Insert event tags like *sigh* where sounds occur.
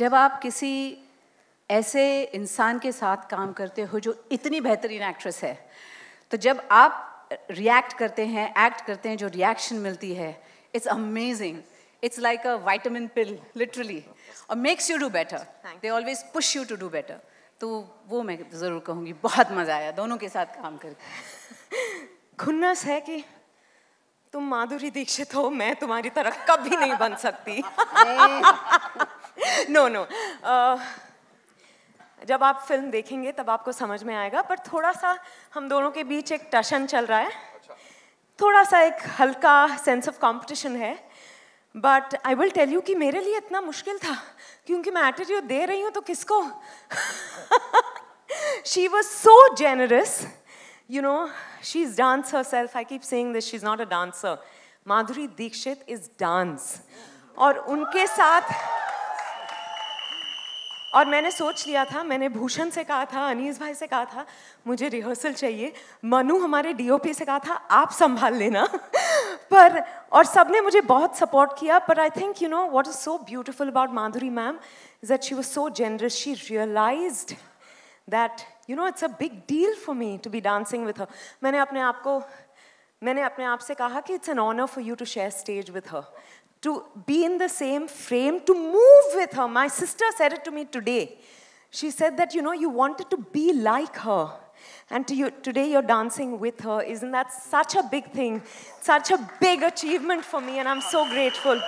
जब आप किसी ऐसे इंसान के साथ काम करते हो जो इतनी बेहतरीन एक्ट्रेस है तो जब आप रिएक्ट करते हैं एक्ट करते हैं जो रिएक्शन मिलती है it's amazing it's like a vitamin pill literally और makes you do better they always push you to do better तो वो मैं ज़रूर कहूँगी बहुत मज़ा आया दोनों के साथ काम करके खुन्नस है कि तुम माधुरी दीक्षित हो मैं तुम्हारी तरह कभी नहीं बन सकती *laughs* नो *laughs* नो uh, जब आप फिल्म देखेंगे तब आपको समझ में आएगा पर थोड़ा सा हम दोनों के बीच एक टशन चल रहा है अच्छा। थोड़ा सा एक हल्का सेंस ऑफ कंपटीशन है but I will tell you कि मेरे लिए इतना मुश्किल था क्योंकि मैं एटीट्यूड दे रही हूँ तो किसको she was so generous you know she is dance herself I keep saying this she is not a dancer Madhuri Dixit is dance और उनके साथ और मैंने सोच लिया था मैंने भूषण से कहा था अनीस भाई से कहा था मुझे रिहर्सल चाहिए मनु हमारे डीओपी से कहा था आप संभाल लेना पर और सब ने मुझे बहुत सपोर्ट किया पर I think you know what is so beautiful about Madhuri ma'am is that she was so generous she realise that you know it's a big deal for me to be dancing with her मैंने अपने आप को मैंने अपने आप से कहा कि it's an honour for you to share stage with her to be in the same frame, to move with her. My sister said it to me today. She said that, you know, you wanted to be like her. And to you, today you're dancing with her. Isn't that such a big thing? Such a big achievement for me, and I'm so grateful.